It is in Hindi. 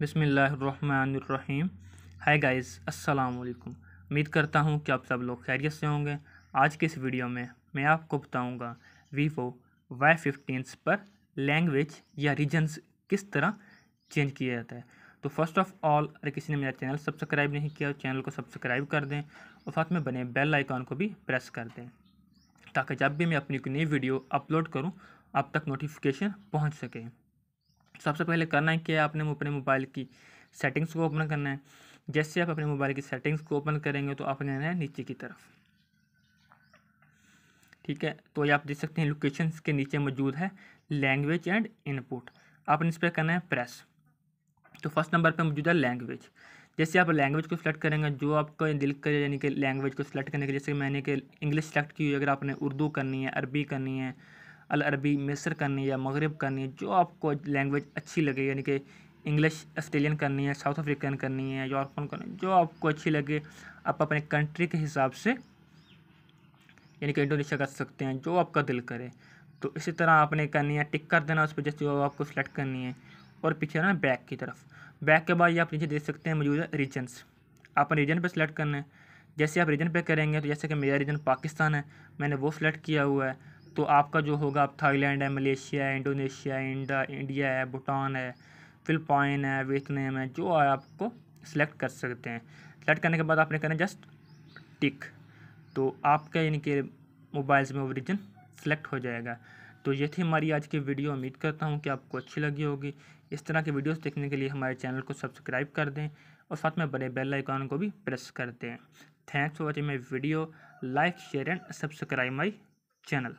बिसमीम हाय गाइस अस्सलाम वालेकुम उम्मीद करता हूँ कि आप सब लोग खैरियत से होंगे आज के इस वीडियो में मैं आपको बताऊँगा वीवो वाई फिफ्टीन पर लैंग्वेज या रीजन्स किस तरह चेंज किया जाता है तो फर्स्ट ऑफ ऑल अगर किसी ने मेरा चैनल सब्सक्राइब नहीं किया चैनल को सब्सक्राइब कर दें और साथ में बने बेल आइकॉन को भी प्रेस कर दें ताकि जब भी मैं अपनी कोई नई वीडियो अपलोड करूँ आप तक नोटिफिकेशन पहुँच सकें सबसे पहले करना है कि आपने अपने मोबाइल की सेटिंग्स को ओपन करना है जैसे आप अपने मोबाइल की सेटिंग्स को ओपन करेंगे तो आपने आना है नीचे की तरफ ठीक है तो ये आप देख सकते हैं लोकेशन के नीचे मौजूद है लैंग्वेज एंड इनपुट आपने इस पर करना है प्रेस तो फर्स्ट नंबर पर मौजूद है लैंग्वेज जैसे आप लैंग्वेज को सिलेक्ट करेंगे जो आपका दिल करे यानी कि लैंग्वेज को सिलेक्ट करने के जैसे मैंने कि इंग्लिश सेलेक्ट की हुई अगर आपने उर्दू करनी है अरबी करनी है अल अरबी मिस्र करनी है या मगरब करनी है जो आपको लैंग्वेज अच्छी लगे यानी कि इंग्लिश ऑस्ट्रेलियन करनी है साउथ अफ्रीकन करनी है यूरोपन करनी है जो आपको अच्छी लगे आप अपने कंट्री के हिसाब से यानी कि इंडोनेशिया कर सकते हैं जो आपका दिल करे तो इसी तरह आपने करनी है टिक कर देना उस पर जैसे वो आपको सेलेक्ट करनी है और पीछे रहना बैक की तरफ बैक के बाद ये आप नीचे देख सकते हैं मौजूदा रीजन्स आपने रीजन पर सेलेक्ट करना है जैसे आप रीजन पर करेंगे तो जैसे कि मेरा रीजन पाकिस्तान है मैंने वो सेलेक्ट किया हुआ है तो आपका जो होगा आप थाईलैंड है मलेशिया है इंडोनेशिया इंडा इंडिया है भूटान है फिलपाइन है वियतनाम है जो है आपको सिलेक्ट कर सकते हैं सेलेक्ट करने के बाद आपने करना जस्ट टिक तो आपका यानी कि मोबाइल्स में ओरिजिन सेलेक्ट हो जाएगा तो ये थी हमारी आज की वीडियो उम्मीद करता हूँ कि आपको अच्छी लगी होगी इस तरह की वीडियोस देखने के लिए हमारे चैनल को सब्सक्राइब कर दें और साथ में बड़े बेल आइकॉन को भी प्रेस कर दें thanks for watching my video like share and subscribe my channel